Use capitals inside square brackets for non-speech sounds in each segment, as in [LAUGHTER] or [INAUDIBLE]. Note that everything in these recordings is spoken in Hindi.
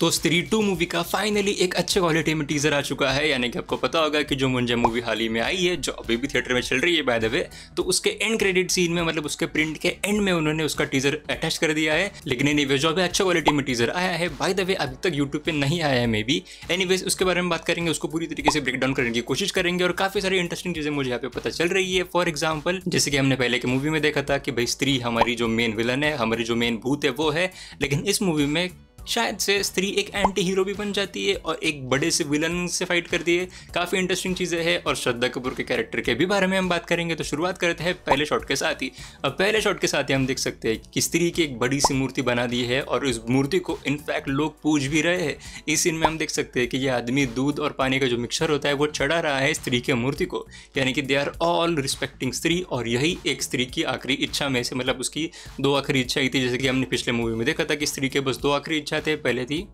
तो स्त्री टू मूवी का फाइनली एक अच्छे क्वालिटी में टीजर आ चुका है यानी कि आपको पता होगा कि जो मुंजा मूवी हाल ही में आई है जो अभी भी थिएटर में चल रही है बाय द वे तो उसके एंड क्रेडिट सीन में मतलब उसके प्रिंट के एंड में उन्होंने उसका टीजर अटैच कर दिया है लेकिन एनी जो अभी अच्छे क्वालिटी में टीजर आया है बाय द वे अभी तक यूट्यूब पर नहीं आया है मे बी एनी उसके बारे में बात करेंगे उसको पूरी तरीके से ब्रेक डाउन करने की कोशिश करेंगे और काफी सारी इंटरेस्टिंग चीजें मुझे यहाँ पे पता चल रही है फॉर एग्जाम्पल जैसे कि हमने पहले की मूवी में देखा था कि भाई स्त्री हमारी जो मेन विलन है हमारी जो मेन भूत है वो है लेकिन इस मूवी में शायद से स्त्री एक एंटी हीरो भी बन जाती है और एक बड़े से विलन से फाइट करती है काफ़ी इंटरेस्टिंग चीज़ें हैं और श्रद्धा कपूर के कैरेक्टर के भी बारे में हम बात करेंगे तो शुरुआत करते हैं पहले शॉट के साथ ही अब पहले शॉट के साथ ही हम देख सकते हैं कि स्त्री की एक बड़ी सी मूर्ति बना दी है और इस मूर्ति को इनफैक्ट लोग पूज भी रहे हैं इस सीन में हम देख सकते हैं कि ये आदमी दूध और पानी का जो मिक्सर होता है वो चढ़ा रहा है स्त्री की मूर्ति को यानी कि दे आर ऑल रिस्पेक्टिंग स्त्री और यही एक स्त्री की आखिरी इच्छा में से मतलब उसकी दो आखिरी इच्छा ही थी जैसे कि हमने पिछले मूवी में देखा था कि स्त्री के बस दो आखिरी इच्छा में थे पहले थी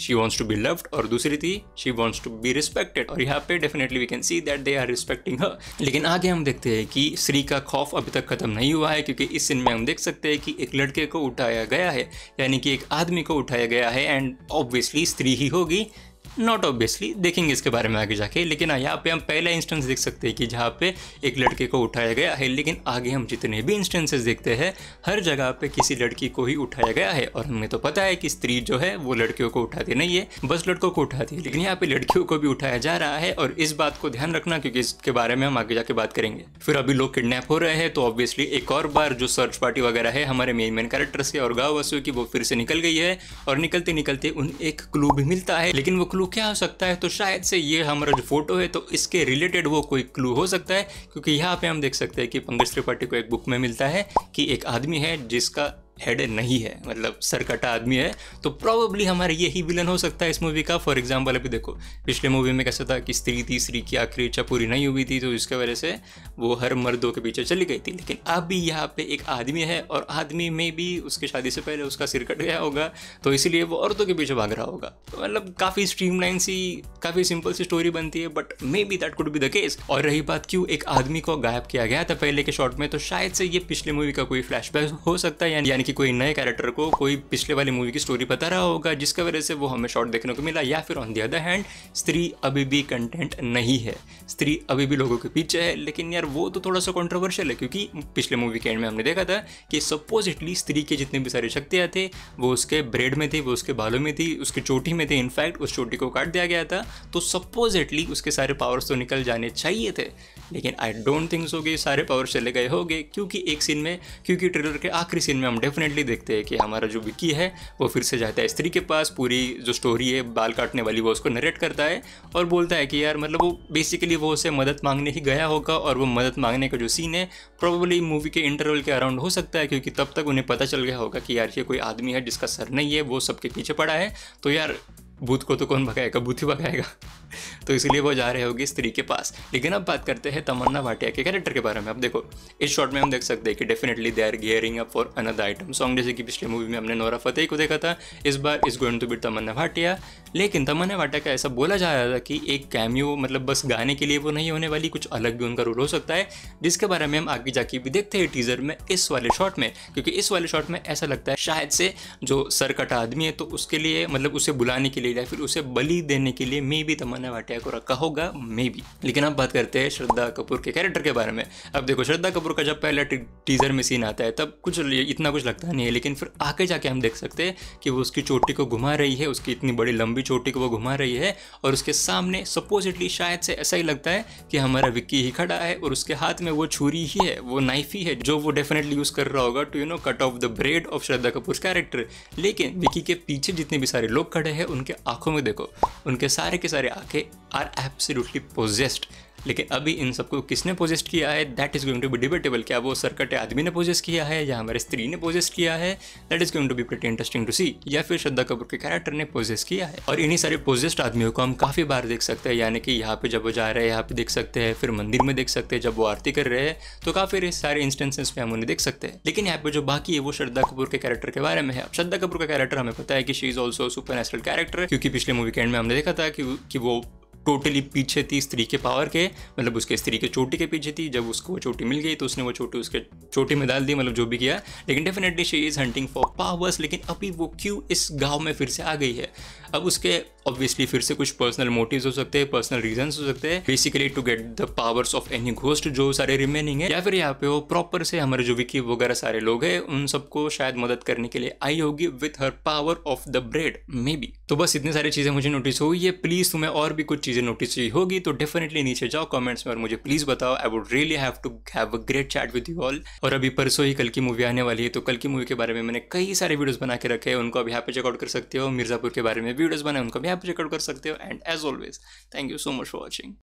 she wants to be loved और दूसरी थी she wants to be respected और यहाँ पे definitely we can see that they are respecting her लेकिन आगे हम देखते हैं कि श्री का खौफ अभी तक खत्म नहीं हुआ है क्योंकि इस सीन में हम देख सकते हैं कि एक लड़के को उठाया गया है यानी कि एक आदमी को उठाया गया है एंड ऑब्वियसली स्त्री ही होगी नॉट ऑब्वियसली देखेंगे इसके बारे में आगे जाके लेकिन हाँ, यहाँ पे हम पहला इंस्टेंस देख सकते हैं कि जहाँ पे एक लड़के को उठाया गया है लेकिन आगे हम जितने भी इंस्टेंसेस देखते हैं हर जगह पे किसी लड़की को ही उठाया गया है और हमें तो पता है कि स्त्री जो है वो लड़कियों को उठाती नहीं है बस लड़कों को उठाती है लेकिन यहाँ पे लड़कियों को भी उठाया जा रहा है और इस बात को ध्यान रखना क्योंकि इसके बारे में हम आगे जाके बात करेंगे फिर अभी लोग किडनेप हो रहे हैं तो ऑब्वियसली एक और बार जो सर्च पार्टी वगैरह है हमारे मेन मेन कैरेक्टर्स के और गाँव वासियों की वो फिर से निकल गई है और निकलते निकलते उन्हें एक क्लू भी मिलता है लेकिन वो क्लू क्लू क्या हो सकता है तो शायद से ये हमारा जो फोटो है तो इसके रिलेटेड वो कोई क्लू हो सकता है क्योंकि यहाँ पे हम देख सकते हैं कि पंकज त्रिपाठी को एक बुक में मिलता है कि एक आदमी है जिसका हेड नहीं है मतलब सरकटा आदमी है तो प्रॉबली हमारा यही विलन हो सकता है इस मूवी का फॉर एग्जाम्पल अभी देखो पिछले मूवी में कैसा था कि स्त्री थी स्त्री की आखिरी इच्छा पूरी नहीं हुई थी तो इसके वजह से वो हर मर्दों के पीछे चली गई थी लेकिन अब भी यहाँ पे एक आदमी है और आदमी में भी उसके शादी से पहले उसका सिर कट गया होगा तो इसीलिए वो औरतों के पीछे भाग रहा होगा तो मतलब काफ़ी स्ट्रीमलाइन सी काफ़ी सिंपल सी स्टोरी बनती है but may be that could be the case और रही बात क्यों एक आदमी को गायब किया गया था पहले के शॉट में तो शायद से ये पिछले मूवी का कोई फ्लैशबैक हो सकता है यानी यानी कि कोई नए कैरेक्टर को कोई पिछले वाली मूवी की स्टोरी बता रहा होगा जिसका वजह से वो हमें शॉर्ट देखने को मिला या फिर ऑन दी अदर हैंड स्त्री अभी भी कंटेंट नहीं है स्त्री अभी भी लोगों के पीछे है लेकिन यार वो तो थोड़ा सा कॉन्ट्रोवर्शियल है क्योंकि पिछले मूवी के एंड में हमने देखा था कि सपोजिटली स्त्री के जितने भी सारे शक्तियाँ थे वो उसके ब्रेड में थी वो उसके बालों में थी उसकी चोटी में थी इनफैक्ट उस चोटी को काट दिया गया था तो सपोजिटली उसके सारे पावर्स तो निकल जाने चाहिए थे लेकिन आई डोंट थिंक सो कि सारे पावर्स चले गए होंगे क्योंकि एक सीन में क्योंकि ट्रेलर के आखिरी सीन में हम डेफिनेटली देखते हैं कि हमारा जो विकी है वो फिर से जाता है स्त्री के पास पूरी जो स्टोरी है बाल काटने वाली वो उसको नरेट करता है और बोलता है कि यार मतलब वो बेसिकली वो उसे मदद मांगने ही गया होगा और वो मदद मांगने का जो सीन है प्रॉबली मूवी के इंटरवल के अराउंड हो सकता है क्योंकि तब तक उन्हें पता चल गया होगा कि यार ये कोई आदमी है जिसका सर नहीं है वो सबके पीछे पड़ा है तो यार भूत को तो कौन भगाएगा भूत ही भगाएगा [LAUGHS] तो इसलिए वो जा रहे होगी स्त्री के पास लेकिन अब बात करते हैं तमन्ना भाटिया के कैरेक्टर के बारे में अब देखो इस शॉट में हम देख सकते हैं कि definitely they are gearing up for another item song जैसे कि पिछले मूवी में हमने नोरा फतेह को देखा था इस बार is going to be Tamannaah Bhatia लेकिन तमन्ना भाटिया का ऐसा बोला जा रहा था कि एक कैम्यू मतलब बस गाने के लिए वो नहीं होने वाली कुछ अलग भी उनका रोल हो सकता है जिसके बारे में हम आगे जाके भी देखते हैं टीजर में इस वाले शॉट में क्योंकि इस वाले शॉट में ऐसा लगता है शायद से जो सरकटा आदमी है तो उसके लिए मतलब उसे बुलाने के लिए या फिर उसे बलि देने के लिए मे भी तमन्ना मान्या भाटिया को रखा होगा मे बी लेकिन अब बात करते हैं श्रद्धा कपूर के कैरेक्टर के बारे में अब देखो श्रद्धा कपूर का जब पहला टीजर में सीन आता है तब कुछ इतना कुछ लगता नहीं है लेकिन फिर आगे जाके हम देख सकते हैं कि वो उसकी चोटी को घुमा रही है उसकी इतनी बड़ी लंबी चोटी को वो घुमा रही है और उसके सामने सपोजिटली शायद से ऐसा ही लगता है कि हमारा विक्की ही खड़ा है और उसके हाथ में वो छुरी ही है वो नाइफ ही है जो वो डेफिनेटली यूज़ कर रहा होगा to you know cut of the bread of Shraddha Kapoor character लेकिन विक्की के पीछे जितने भी सारे लोग खड़े हैं उनके आंखों में देखो उनके सारे के सारे आंखें are absolutely possessed लेकिन अभी इन सबको किसने पोजेस्ट किया है that is going to be debatable क्या वो सरकट आदमी ने पोजेस्ट किया है या हमारे स्त्री ने पोजेस्ट किया है that is going to be pretty interesting to see या फिर श्रद्धा कपूर के कैरेक्टर ने पोजेस्ट किया है और इन्हीं सारे पोजेस्ट आदमियों को हम काफ़ी बार देख सकते हैं यानी कि यहाँ पे जब वो जा रहे हैं यहाँ पे देख सकते हैं फिर मंदिर में देख सकते हैं जब वो आरती कर रहे हैं तो काफ़ी सारे इंस्टेंसेस पे हम उन्हें देख सकते हैं लेकिन यहाँ पे जो बाकी है वो श्रद्धा कपूर के कैरेक्टर के बारे में है अब श्रद्धा कपूर का कैरेक्टर हमें पता है कि she is also supernatural character क्योंकि पिछले मूवी के एंड में हमने देखा था कि वो टोटली पीछे थी स्त्री के पावर के मतलब उसके स्त्री के चोटी के पीछे थी जब उसको वो चोटी मिल गई तो उसने वो चोटी उसके चोटी में डाल दी मतलब जो भी किया लेकिन definitely she is hunting for powers लेकिन अभी वो क्यों इस गाँव में फिर से आ गई है अब उसके ऑब्वियसली फिर से कुछ पर्सनल मोटिव्स हो सकते हैं पर्सनल रीजन हो सकते हैं basically to get the powers of any ghost जो सारे रिमेनिंग है या फिर यहाँ पे वो प्रॉपर से हमारे जो विकी वगैरह सारे लोग हैं उन सबको शायद मदद करने के लिए आई होगी with her power of the bread may be तो बस इतनी सारी चीजें मुझे नोटिस हुई है प्लीज तुम्हें और भी कुछ चीजें नोटिस हुई होगी तो डेफिनेटली नीचे जाओ कमेंट्स में और मुझे प्लीज बताओ I would really have to have a great chat with you all और अभी परसों ही कल की मूवी आने वाली है तो कल की मूवी के बारे में मैंने कई सारे वीडियोज बना के रखे हैं उनको अभी यहाँ पे चेकआउट कर सकते हो मिर्जापुर के बारे में वीडियोज बनाए उनको आप चेकआउट कर सकते हो and as always thank you so much for watching